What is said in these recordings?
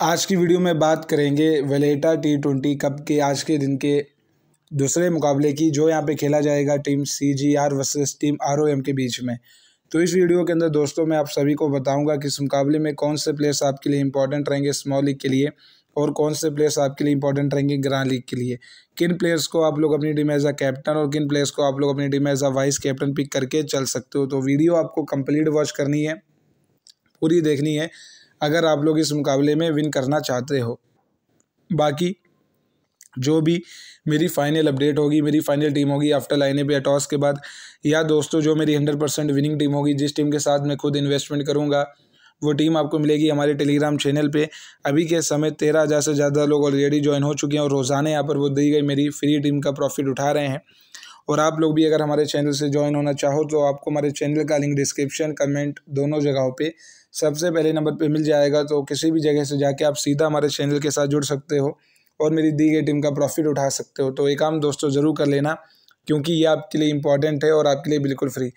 आज की वीडियो में बात करेंगे वेलेटा टी ट्वेंटी कप के आज के दिन के दूसरे मुकाबले की जो यहाँ पे खेला जाएगा team C G R versus team R O M के बीच में तो इस वीडियो के अंदर दोस्तों मैं आप सभी को बताऊंगा कि इस मुकाबले में कौन से प्लेयर्स आपके लिए इंपॉर्टेंट रहेंगे स्मॉल लीग के लिए और कौन से प्लेयर्स आपके लिए इंपॉर्टेंट रहेंगे ग्रांड लीग के लिए किन प्लेयर्स को आप लोग अपनी टीम एज अ कैप्टन और किन प्लेयर्स को आप लोग अपनी team as a vice captain pick करके चल सकते हो तो वीडियो आपको कंप्लीट वॉच करनी है पूरी देखनी है अगर आप लोग इस मुकाबले में विन करना चाहते हो बाकी जो भी मेरी फाइनल अपडेट होगी मेरी फाइनल टीम होगी आफ्टर लाइन पे टॉस के बाद या दोस्तों जो मेरी हंड्रेड परसेंट विनिंग टीम होगी जिस टीम के साथ मैं खुद इन्वेस्टमेंट करूँगा वो टीम आपको मिलेगी हमारे टेलीग्राम चैनल पे अभी के समय तेरह हज़ार से ज़्यादा लोग ऑलरेडी ज्वाइन हो चुके हैं और रोज़ाना यहाँ पर वो दी गई मेरी फ्री टीम का प्रॉफिट उठा रहे हैं और आप लोग भी अगर हमारे चैनल से ज्वाइन होना चाहो तो आपको हमारे चैनल का लिंक डिस्क्रिप्शन कमेंट दोनों जगहों पे सबसे पहले नंबर पे मिल जाएगा तो किसी भी जगह से जाके आप सीधा हमारे चैनल के साथ जुड़ सकते हो और मेरी दी गई टीम का प्रॉफिट उठा सकते हो तो ये काम दोस्तों ज़रूर कर लेना क्योंकि ये आपके लिए इंपॉर्टेंट है और आपके लिए बिल्कुल फ्री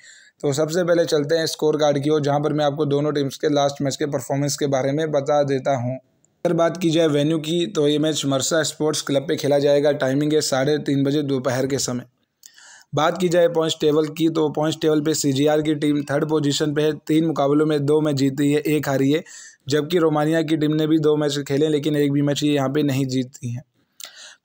तो सबसे पहले चलते हैं स्कोर कार्ड की ओर जहाँ पर मैं आपको दोनों टीम्स के लास्ट मैच के परफॉर्मेंस के बारे में बता देता हूँ अगर बात की जाए वेन्यू की तो ये मैच मरसा स्पोर्ट्स क्लब पे खेला जाएगा टाइमिंग है साढ़े तीन बजे दोपहर के समय बात की जाए पॉइंट्स टेबल की तो पॉइंट्स टेबल पे सीजीआर की टीम थर्ड पोजीशन पे है तीन मुकाबलों में दो मैच जीती है एक हारी है जबकि रोमानिया की टीम ने भी दो मैच खेले लेकिन एक भी मैच ये यहाँ पर नहीं जीती है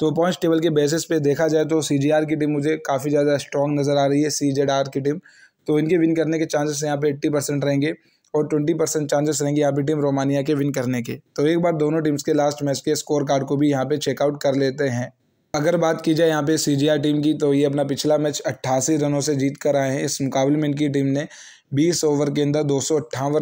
तो पॉइंट्स टेबल के बेसिस पे देखा जाए तो सी की टीम मुझे काफ़ी ज़्यादा स्ट्रॉन्ग नज़र आ रही है सी की टीम तो इनके विन करने के चांसेस यहाँ पे एट्टी परसेंट रहेंगे और ट्वेंटी परसेंट चांसेस रहेंगे यहाँ पे टीम रोमानिया के विन करने के तो एक बार दोनों टीम्स के लास्ट मैच के स्कोर कार्ड को भी यहाँ पे चेकआउट कर लेते हैं अगर बात की जाए यहाँ पे सी टीम की तो ये अपना पिछला मैच अट्ठासी रनों से जीत कर आए हैं इस मुकाबले में इनकी टीम ने 20 ओवर के अंदर दो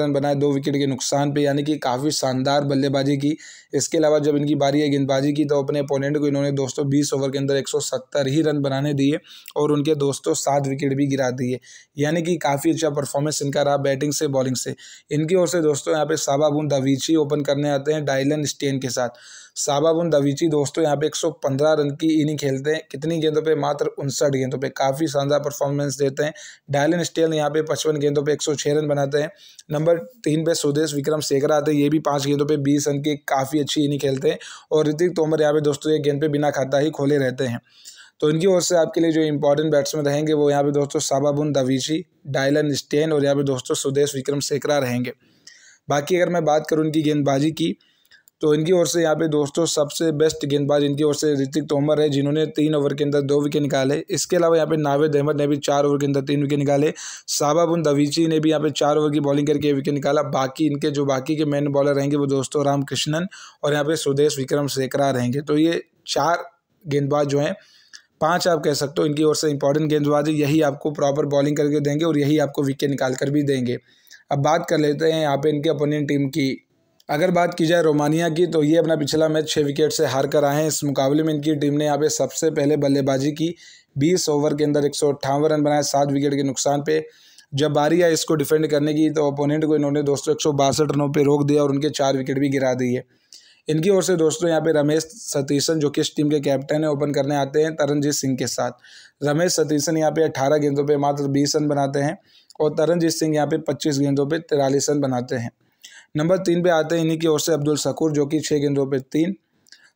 रन बनाए दो विकेट के नुकसान पे यानी कि काफ़ी शानदार बल्लेबाजी की इसके अलावा जब इनकी बारी है गेंदबाजी की तो अपने अपोनेंट को इन्होंने दोस्तों बीस ओवर के अंदर 170 ही रन बनाने दिए और उनके दोस्तों सात विकेट भी गिरा दिए यानी कि काफ़ी अच्छा परफॉर्मेंस इनका रहा बैटिंग से बॉलिंग से इनकी ओर से दोस्तों यहाँ पे साबाबून दावीची ओपन करने आते हैं डायलन स्टेन के साथ साबाबुन दविची दोस्तों यहाँ पे 115 रन की इनिंग खेलते हैं कितनी गेंदों पे मात्र उनसठ गेंदों पे काफ़ी शानदार परफॉर्मेंस देते हैं डायलन स्टेल यहाँ पे पचपन गेंदों पे 106 रन बनाते हैं नंबर तीन पे सुदेश विक्रम सेकरा आते हैं ये भी पाँच गेंदों पर बीस रन की काफ़ी अच्छी इनिंग खेलते हैं और ऋतिक तोमर यहाँ पे दोस्तों एक गेंद पर बिना खाता ही खोले रहते हैं तो इनकी ओर से आपके लिए जो इंपॉर्टेंट बैट्समैन रहेंगे वो यहाँ पे दोस्तों साबाबुन दवीची डायलन स्टेन और यहाँ पे दोस्तों सुदेश विक्रम सेकरा रहेंगे बाकी अगर मैं बात करूँ इनकी गेंदबाजी की तो इनकी ओर से यहाँ पे दोस्तों सबसे बेस्ट गेंदबाज इनकी ओर से ऋतिक तोमर है जिन्होंने तीन ओवर के अंदर दो विकेट निकाले इसके अलावा यहाँ पे नावेद अहमद ने भी चार ओवर के अंदर तीन विकेट निकाले साबाबुन दवीची ने भी यहाँ पे चार ओवर की बॉलिंग करके विकेट निकाला बाकी इनके जो बाकी के मेन बॉलर रहेंगे वो दोस्तों रामकृष्णन और यहाँ पे सुदेश विक्रम सेकरा रहेंगे तो ये चार गेंदबाज जो हैं पाँच आप कह सकते हो इनकी ओर से इंपॉर्टेंट गेंदबाज यही आपको प्रॉपर बॉलिंग करके देंगे और यही आपको विकेट निकाल कर भी देंगे अब बात कर लेते हैं यहाँ पे इनके अपोनेंट टीम की अगर बात की जाए रोमानिया की तो ये अपना पिछला मैच छः विकेट से हार कर आए हैं इस मुकाबले में इनकी टीम ने यहाँ पे सबसे पहले बल्लेबाजी की बीस ओवर के अंदर एक रन बनाए सात विकेट के नुकसान पे जब बारी आई इसको डिफेंड करने की तो ओपोनेंट को इन्होंने दोस्तों एक रनों पर रोक दिया और उनके चार विकेट भी गिरा दिए इनकी ओर से दोस्तों यहाँ पे रमेश सतीशन जो कि इस टीम के कैप्टन है ओपन करने आते हैं तरनजीत सिंह के साथ रमेश सतीशन यहाँ पे अट्ठारह गेंदों पे मात्र बीस रन बनाते हैं और तरनजीत सिंह यहाँ पे पच्चीस गेंदों पे तिरालीस रन बनाते हैं नंबर तीन पे आते हैं इन्हीं की ओर से अब्दुल सकूर जो कि छः गेंदों पे तीन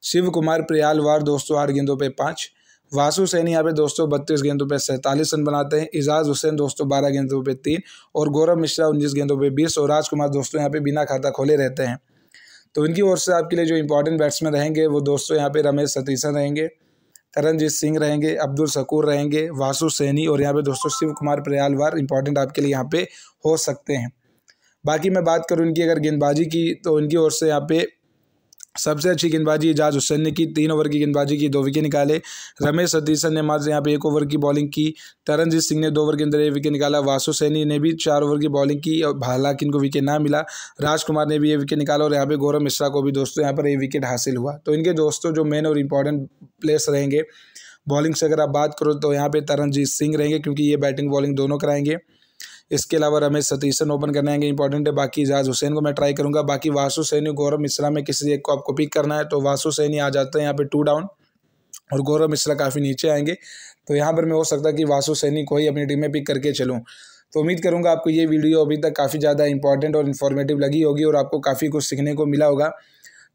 शिव कुमार प्रयालवार दोस्तों आठ गेंदों पे पाँच वासु सैनी यहाँ पे दोस्तों बत्तीस गेंदों पे सैंतालीस रन बनाते हैं इजाज़ हुसैन दोस्तों बारह गेंदों पे तीन और गौरव मिश्रा उन्नीस गेंदों पे बीस और राजकुमार दोस्तों यहाँ पे बिना खाता खोले रहते हैं तो इनकी ओर से आपके लिए जो इंपॉर्टेंट बैट्समैन रहेंगे वो दोस्तों यहाँ पे रमेश सतीसन रहेंगे करणजीत सिंह रहेंगे अब्दुल सकूर रहेंगे वासु सैनी और यहाँ पे दोस्तों शिव कुमार प्रयालवार इंपॉर्टेंट आपके लिए यहाँ पे हो सकते हैं बाकी मैं बात करूँ इनकी अगर गेंदबाजी की तो उनकी ओर से यहाँ पे सबसे अच्छी गेंदबाजी एजाज हुसैन ने की तीन ओवर की गेंदबाजी की दो विकेट निकाले रमेश सतीशन ने मात्र यहाँ पे एक ओवर की बॉलिंग की तरनजीत सिंह ने दो ओवर के अंदर एक विकेट निकाला वासु सैनी ने भी चार ओवर की बॉलिंग की और हालांकि इनको विकेट ना मिला राजकुमार ने भी ये विकेट निकाला और यहाँ पे गौरव मिश्रा को भी दोस्तों यहाँ पर ये विकेट हासिल हुआ तो इनके दोस्तों जो मेन और इंपॉर्टेंट प्लेयर्स रहेंगे बॉलिंग से अगर आप बात करो तो यहाँ पर तरनजीत सिंह रहेंगे क्योंकि ये बैटिंग बॉलिंग दोनों कराएंगे इसके अलावा रमेश सतीशन ओपन करने आएंगे इंपॉर्टेंट है बाकी इजाज हुसैन को मैं ट्राई करूँगा बाकी वासु सैनी गौरव मिश्रा में किसी एक को आपको पिक करना है तो वासु सैनी आ जाते हैं यहाँ पर टू डाउन और गौरव मिश्रा काफ़ी नीचे आएंगे तो यहाँ पर मैं हो सकता है कि वासु सैनी को ही अपनी टीम में पिक करके चलूँ तो उम्मीद करूँगा आपको ये वीडियो अभी तक काफ़ी ज़्यादा इंपॉर्टेंट और इन्फॉर्मेटिव लगी होगी और आपको काफ़ी कुछ सीखने को मिला होगा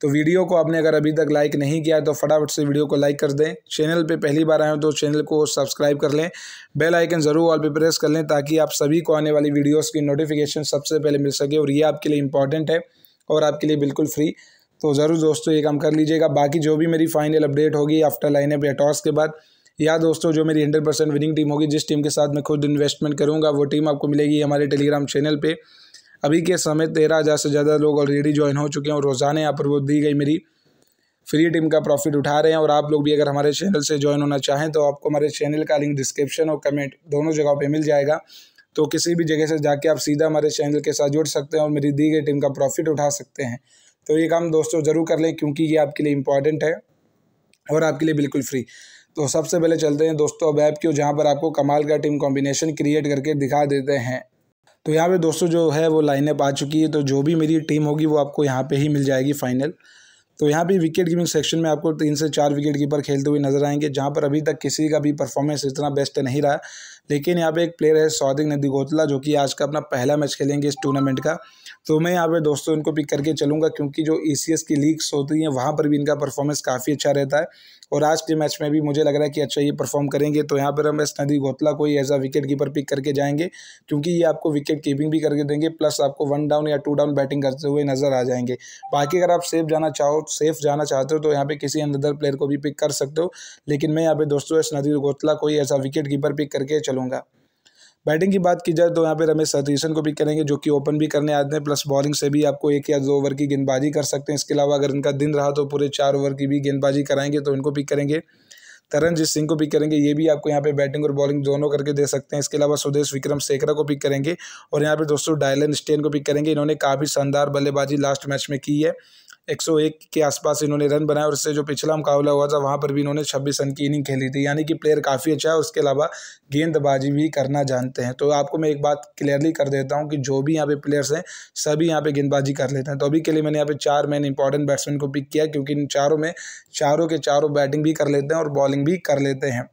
तो वीडियो को आपने अगर अभी तक लाइक नहीं किया है तो फटाफट से वीडियो को लाइक कर दें चैनल पे पहली बार आए हो तो चैनल को सब्सक्राइब कर लें बेल आइकन ज़रूर ऑल पे प्रेस कर लें ताकि आप सभी को आने वाली वीडियोस की नोटिफिकेशन सबसे पहले मिल सके और ये आपके लिए इंपॉर्टेंट है और आपके लिए बिल्कुल फ्री तो ज़रूर दोस्तों ये काम कर लीजिएगा बाकी जो भी मेरी फाइनल अपडेट होगी आफ्टर लाइनअप या टॉस के बाद या दोस्तों जो मेरी हंड्रेड परसेंट विनिंग टीम होगी जिस टीम के साथ मैं खुद इन्वेस्टमेंट करूँगा वो टीम आपको मिलेगी हमारे टेलीग्राम चैनल पर अभी के समय तेरह हज़ार से ज़्यादा लोग ऑलरेडी ज्वाइन हो चुके हैं और रोज़ाना यहाँ पर वो दी गई मेरी फ्री टीम का प्रॉफिट उठा रहे हैं और आप लोग भी अगर हमारे चैनल से ज्वाइन होना चाहें तो आपको हमारे चैनल का लिंक डिस्क्रिप्शन और कमेंट दोनों जगहों पर मिल जाएगा तो किसी भी जगह से जाके आप सीधा हमारे चैनल के साथ जुड़ सकते हैं और मेरी दी गई टीम का प्रॉफिट उठा सकते हैं तो ये काम दोस्तों ज़रूर कर लें क्योंकि ये आपके लिए इंपॉर्टेंट है और आपके लिए बिल्कुल फ्री तो सबसे पहले चलते हैं दोस्तों अब ऐप की जहाँ पर आपको कमाल का टीम कॉम्बिनेशन क्रिएट करके दिखा देते हैं तो यहाँ पे दोस्तों जो है वो लाइनअप आ चुकी है तो जो भी मेरी टीम होगी वो आपको यहाँ पे ही मिल जाएगी फाइनल तो यहाँ पे विकेट कीपिंग सेक्शन में आपको तीन से चार विकेट कीपर खेलते हुए नजर आएंगे जहाँ पर अभी तक किसी का भी परफॉर्मेंस इतना बेस्ट नहीं रहा लेकिन यहाँ पे एक प्लेयर है सौदिक नदी गोतला जो कि आज का अपना पहला मैच खेलेंगे इस टूर्नामेंट का तो मैं यहाँ पे दोस्तों इनको पिक करके चलूँगा क्योंकि जो ई की लीग्स होती हैं वहाँ पर भी इनका परफॉर्मेंस काफ़ी अच्छा रहता है और आज के मैच में भी मुझे लग रहा है कि अच्छा ये परफॉर्म करेंगे तो यहाँ पर हम एस नदी गोतला को ही as a wicket keeper pick करके जाएंगे क्योंकि ये आपको विकेट कीपिंग भी करके देंगे प्लस आपको वन डाउन या टू डाउन बैटिंग करते हुए नजर आ जाएंगे बाकी अगर आप सेफ जाना चाहो सेफ जाना चाहते हो तो यहाँ पे किसी अंदर प्लेयर को भी पिक कर सकते हो लेकिन मैं यहाँ पे दोस्तों एस नदी गोतला को ही as a wicket keeper pick करके चलूँगा बैटिंग की बात की जाए तो यहाँ पे रमेश सतीशन को भी करेंगे जो कि ओपन भी करने आते हैं प्लस बॉलिंग से भी आपको एक या दो ओवर की गेंदबाजी कर सकते हैं इसके अलावा अगर इनका दिन रहा तो पूरे चार ओवर की भी गेंदबाजी कराएंगे तो इनको पिक करेंगे तरनजीत सिंह को पिक करेंगे ये भी आपको यहाँ पे बैटिंग और बॉलिंग दोनों करके दे सकते हैं इसके अलावा सुदेश विक्रम सेकरा को पिक करेंगे और यहाँ पे दोस्तों डायलन स्टेन को पिक करेंगे इन्होंने काफ़ी शानदार बल्लेबाजी लास्ट मैच में की है 101 के आसपास इन्होंने रन बनाए और इससे जो पिछला मुकाबला हुआ था वहाँ पर भी इन्होंने छब्बीस रन की इनिंग खेली थी यानी कि प्लेयर काफ़ी अच्छा है उसके अलावा गेंदबाजी भी करना जानते हैं तो आपको मैं एक बात क्लियरली कर देता हूँ कि जो भी यहाँ पे प्लेयर्स हैं सभी यहाँ पे गेंदबाजी कर लेते हैं तो अभी के लिए मैंने यहाँ पे चार मैन इंपॉर्टेंट बैट्समैन को पिक किया क्योंकि इन चारों में चारों के चारों बैटिंग भी कर लेते हैं और बॉलिंग भी कर लेते हैं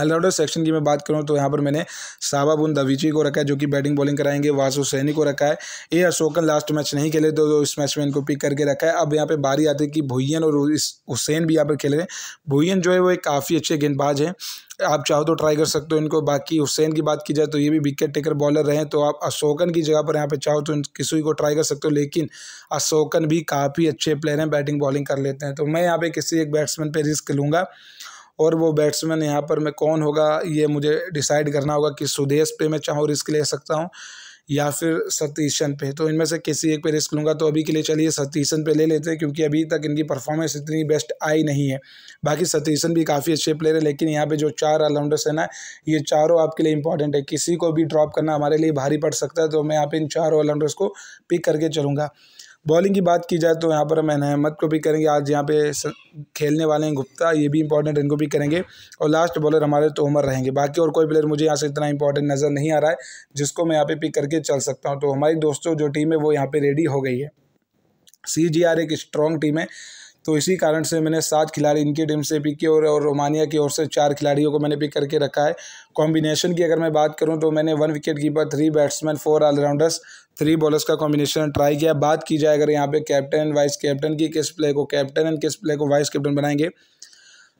ऑलराउंडर सेक्शन की मैं बात करूँ तो यहाँ पर मैंने साबाबुन उन को रखा है जो कि बैटिंग बॉलिंग कराएंगे वासु सैनी को रखा है ए अशोकन लास्ट मैच नहीं खेले तो, तो इस मैच में इनको पिक करके रखा है अब यहाँ पे बारी आती है कि भुयन और हुसैन भी यहाँ पर खेल रहे हैं भुयन जो है वो एक काफ़ी अच्छे गेंदबाज हैं आप चाहो तो ट्राई कर सकते हो इनको बाकी हुसैन की बात की जाए तो ये भी विकेट टेकर बॉलर रहे हैं तो आप अशोकन की जगह पर यहाँ पे चाहो तो किसी को ट्राई कर सकते हो लेकिन अशोकन भी काफ़ी अच्छे प्लेयर हैं बैटिंग बॉलिंग कर लेते हैं तो मैं यहाँ पे किसी एक बैट्समैन पे रिस्क लूँगा और वो बैट्समैन यहाँ पर मैं कौन होगा ये मुझे डिसाइड करना होगा कि सुदेश पे मैं चाहूँ रिस्क ले सकता हूँ या फिर सतीशन पे तो इनमें से किसी एक पे रिस्क लूँगा तो अभी के लिए चलिए सतीशन पे ले लेते हैं क्योंकि अभी तक इनकी परफॉर्मेंस इतनी बेस्ट आई नहीं है बाकी सतीशन भी काफ़ी अच्छे प्लेयर है लेकिन यहाँ पे जो चार ऑलराउंडर्स हैं ना ये चारों आपके लिए इंपॉर्टेंट है किसी को भी ड्रॉप करना हमारे लिए भारी पड़ सकता है तो मैं यहाँ पर इन चार ऑलराउंडर्स को पिक करके चलूँगा बॉलिंग की बात की जाए तो यहाँ पर हम अहमद को भी करेंगे आज यहाँ पे खेलने वाले हैं गुप्ता ये भी इंपॉर्टेंट इनको भी करेंगे और लास्ट बॉलर हमारे तोमर रहेंगे बाकी और कोई प्लेयर मुझे यहाँ से इतना इंपॉर्टेंट नज़र नहीं आ रहा है जिसको मैं यहाँ पे पिक करके चल सकता हूँ तो हमारी दोस्तों जो टीम है वो यहाँ पर रेडी हो गई है सी जी आर एक स्ट्रॉन्ग टीम है तो इसी कारण से मैंने सात खिलाड़ी इनकी टीम से पिक किए और, और रोमानिया की ओर से चार खिलाड़ियों को मैंने पिक करके रखा है कॉम्बिनेशन की अगर मैं बात करूँ तो मैंने one wicket keeper three batsman four allrounders three bowlers का कॉम्बिनेशन ट्राई किया बात की जाए अगर यहाँ पे कैप्टन वाइस कैप्टन की किस प्ले को कैप्टन एंड किस प्ले को वाइस कैप्टन बनाएंगे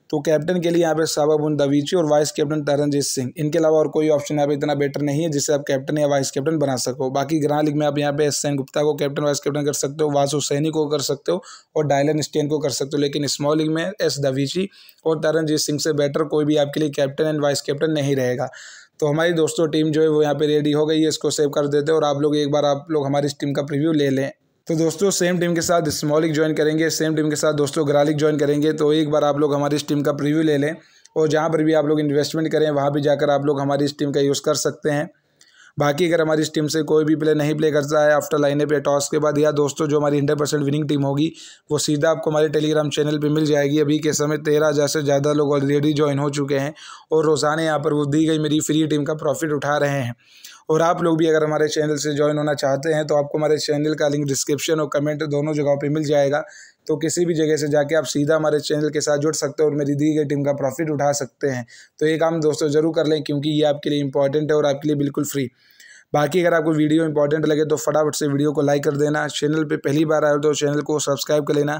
तो कैप्टन के लिए यहाँ पे साबाबुन दवीची और वाइस कैप्टन तरनजीत सिंह इनके अलावा और कोई ऑप्शन यहाँ पे इतना बेटर नहीं है जिससे आप कैप्टन या वाइस कैप्टन बना सको बाकी ग्रह लीग में आप यहाँ पे एस एन गुप्ता को कैप्टन वाइस कैप्टन कर सकते हो वासु सैनी को कर सकते हो और डायलन स्टेन को कर सकते हो लेकिन स्मॉल लीग में एस दवीची और तरनजीत सिंह से बेटर कोई भी आपके लिए कैप्टन एंड वाइस कैप्टन नहीं रहेगा तो हमारी दोस्तों टीम जो है वो यहाँ पे रेडी हो गई है इसको सेव कर देते हैं और आप लोग एक बार आप लोग हमारी इस टीम का प्रीव्यू ले लें तो दोस्तों सेम टीम के साथ स्मॉलिक ज्वाइन करेंगे सेम टीम के साथ दोस्तों ग्रालिक ज्वाइन करेंगे तो एक बार आप लोग हमारी इस टीम का प्रीव्यू ले लें और जहाँ पर भी आप लोग इन्वेस्टमेंट करें वहाँ भी जाकर आप लोग हमारी इस टीम का यूज़ कर सकते हैं बाकी अगर हमारी इस टीम से कोई भी प्ले नहीं प्ले करता है आफ्टर लाइने पे टॉस के बाद या दोस्तों जो हमारी हंड्रेड परसेंट विनिंग टीम होगी वो सीधा आपको हमारे टेलीग्राम चैनल पे मिल जाएगी अभी के समय तेरह हज़ार से ज़्यादा लोग ऑलरेडी ज्वाइन हो चुके हैं और रोज़ाना यहाँ पर वो दी गई मेरी फ्री टीम का प्रॉफिट उठा रहे हैं और आप लोग भी अगर हमारे चैनल से ज्वाइन होना चाहते हैं तो आपको हमारे चैनल का लिंक डिस्क्रिप्शन और कमेंट दोनों जगहों पर मिल जाएगा तो किसी भी जगह से जाके आप सीधा हमारे चैनल के साथ जुड़ सकते हो और मेरी दी गई टीम का प्रॉफिट उठा सकते हैं तो ये काम दोस्तों ज़रूर कर लें क्योंकि ये आपके लिए इंपॉर्टेंट है और आपके लिए बिल्कुल फ्री बाकी अगर आपको वीडियो इंपॉर्टेंट लगे तो फटाफट से वीडियो को लाइक कर देना चैनल पे पहली बार आए हो तो चैनल को सब्सक्राइब कर लेना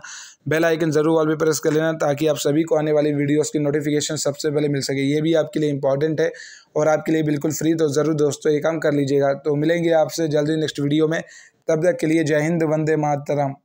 बेल आइकन ज़रूर ऑल पे प्रेस कर लेना ताकि आप सभी को आने वाली वीडियोस की नोटिफिकेशन सबसे पहले मिल सके ये भी आपके लिए इंपॉर्टेंट है और आपके लिए बिल्कुल फ्री तो ज़रूर दोस्तों ये काम कर लीजिएगा तो मिलेंगे आपसे जल्दी नेक्स्ट वीडियो में तब तक के लिए जय हिंद वंदे मातरम